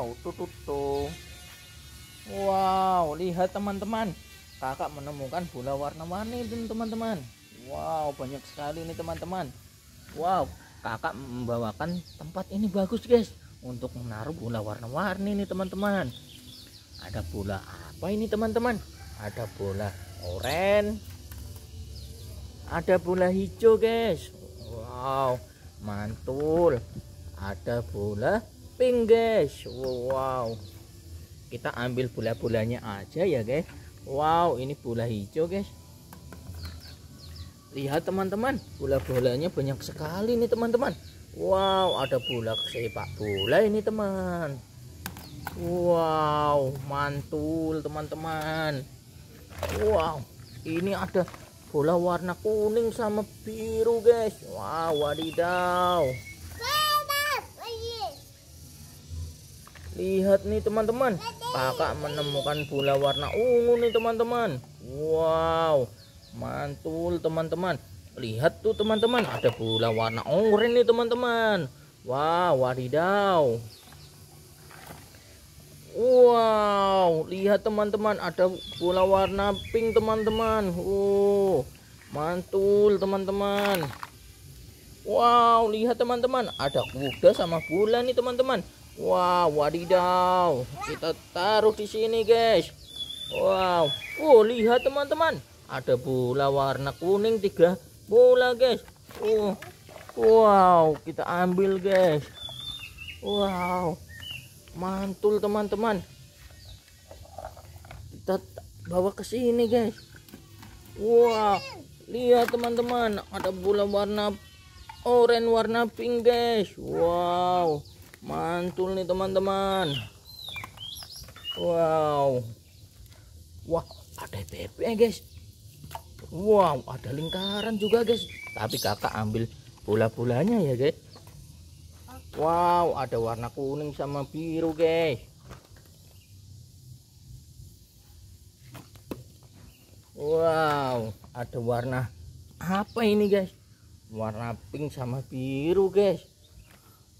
Wow, tuh Wow, lihat teman-teman. Kakak menemukan bola warna-warni ini teman-teman. Wow, banyak sekali ini teman-teman. Wow, kakak membawakan tempat ini bagus guys untuk menaruh bola warna-warni ini teman-teman. Ada bola apa ini teman-teman? Ada bola oranye. Ada bola hijau guys. Wow, mantul. Ada bola pink guys wow kita ambil bola-bolanya aja ya guys wow ini bola hijau guys lihat teman-teman bola-bolanya banyak sekali nih teman-teman wow ada bola sepak bola ini teman wow mantul teman-teman wow ini ada bola warna kuning sama biru guys wow wadidaw Lihat nih teman-teman, kakak menemukan bola warna ungu nih teman-teman. Wow, mantul teman-teman. Lihat tuh teman-teman, ada bola warna oranye nih teman-teman. Wow, wadidaw. Wow, lihat teman-teman, ada bola warna pink teman-teman. Wow, mantul teman-teman. Wow, lihat teman-teman, ada kuda sama bola nih teman-teman. Wow, wadidaw. Kita taruh di sini, guys. Wow. Oh, lihat teman-teman. Ada bola warna kuning tiga bola, guys. Oh. Wow, kita ambil, guys. Wow. Mantul, teman-teman. Kita bawa ke sini, guys. Wow. Lihat, teman-teman. Ada bola warna oranye warna pink, guys. Wow mantul nih teman-teman wow wah ada bebek eh, ya guys wow ada lingkaran juga guys tapi kakak ambil bola-bolanya ya guys wow ada warna kuning sama biru guys wow ada warna apa ini guys warna pink sama biru guys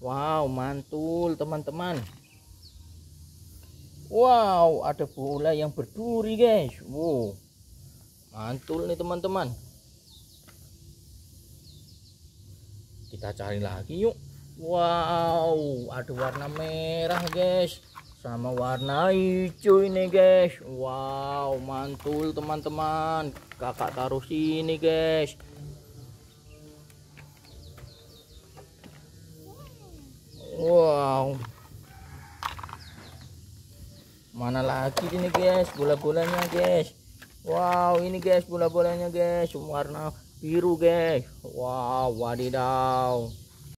Wow, mantul teman-teman. Wow, ada bola yang berduri, guys. Wow. Mantul nih teman-teman. Kita cari lagi yuk. Wow, ada warna merah, guys. Sama warna hijau ini, guys. Wow, mantul teman-teman. Kakak taruh sini, guys. mau mana lagi ini guys bola-bolanya guys wow ini guys bola-bolanya guys warna biru guys wow wadidaw